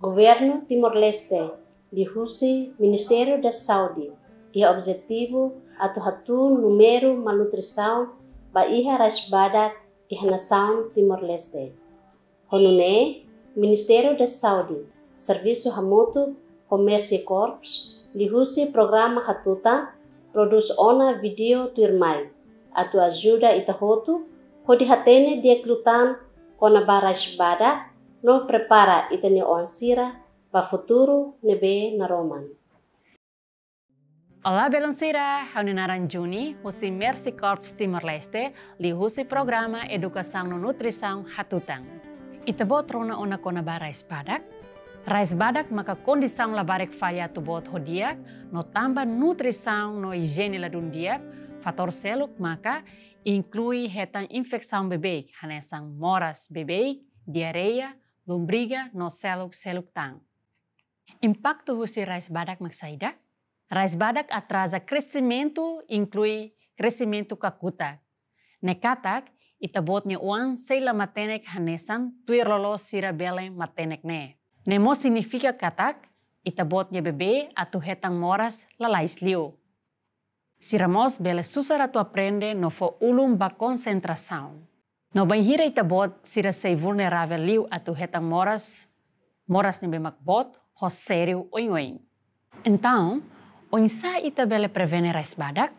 Governo Timor-Leste de lihusi Ministério da Saúde e o objetivo tohatu número malnutrição iha rasbada e nação Timor-Leste. Honune, Ministério da Saúde, Serviço Hamutu, Comércio Corps, lihusi programa hatuta, produz ona vídeo turmai. A tua ajuda itahotu, hodihatene dieklutan kona baras badak, no prepara itene on sira pa futuro nebe na Roman. Olá, Beloncira! naran Juni, husi Mercy Corps Timor-Leste, li husi programa Educação no Nutrição Hatutang. bot rona ona kona ba rais badak, rais badak maka kondisang labarek faya tu bot hodiak, no tamba nutrição no higiene la dundiak, fator seluk maka inklui hetan infeksang bebek, hanesang moras bebek, diarreia, lombriga no seluk seluk tang. Impacto husi rais badak maksaida. Rais badak atrasa crescimento, inclui crescimento kakuta. Nekatak, ita itabotnya uang seila matenek hanesan tuir lolo sirabele matenek ne. Nemo significa katak, ita botnya bebe atu hetang moras lalais liu. Siramos bele susara tu aprende no fo ulum ba concentração. No banhiray tabot sira say vulnerável liu atu hetang moras, moras ni bemakbot, hoserio oinhoin. Então, onsa itabele prevene rais resbadak?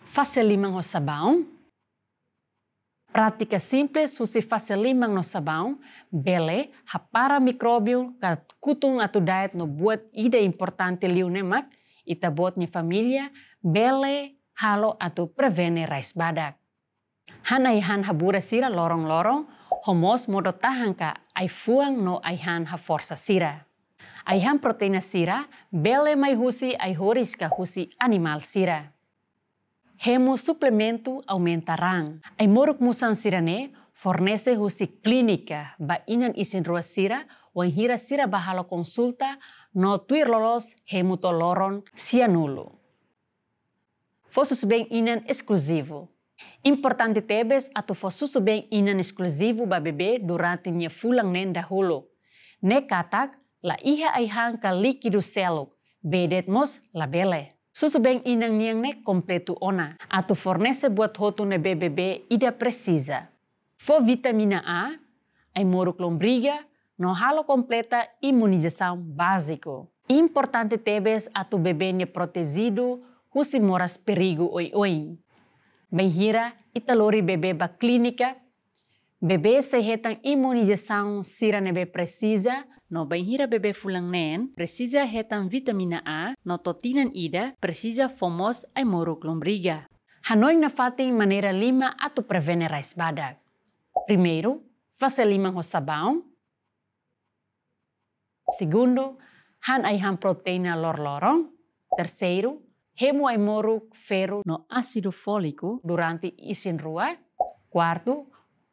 Facelimang ho sabão? Prática simples susi facelimang no sabão, bele hapara micróbio kat kutung atu diet no buat ide importante liu nemak, itabot ni familia, bele halo atu prevene rais badak. Han ay han habura sira lorong lorong, homos modo tahanka ay fuang no ay han ha sira. Ay han sira, bele mai husi ay horiska husi animal sira. Hemo suplemento aumentarang, Ay moruk musan ne, fornese husi clínica, ba inan isin rua sira, o en hira sira bahalo consulta, no hemuto loron sianulu. Fosus ben inan exclusivo. Importante tebes ato fosusubeng inan exclusivo ba bebê durante nya fulang nen dahulu. Ne katak la iha aihang ka likidu seluk, bedet mos la bele. Susubeng inang niang ne completo ona, ato fornece buat hotu ne BBB ida precisa. Fo vitamina A, ai moro lombriga, no halo completa imunização básico. Importante tebes ato bebê ne protegido, husi moras perigo oi oim. Menhira italori bebê ba clínica, bebê se retan imunização sira nebe precisa, no benhira bebê fulang nen, precisa retan vitamina A, no totinan ida, precisa fomos ai moruk lombriga. Hanoi na fatin maneira lima atu prevene rais badak. Primeiro, faça lima ho sabão. Segundo, han ai han proteína lor lorong. Terceiro, remoemoro feru no acido fólico durante rua. Quarto,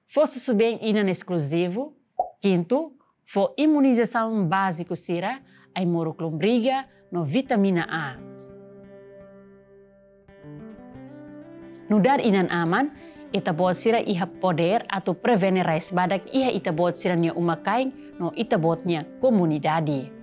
fosse subem inan exclusivo. Quinto, fo imunização básico sira a hemoroclombriga no vitamina A. Nudar inan aman, ita buat sira iha poder atau prevenir rais badak iha ita buat sira nia umakain no ita buatnya komunidade.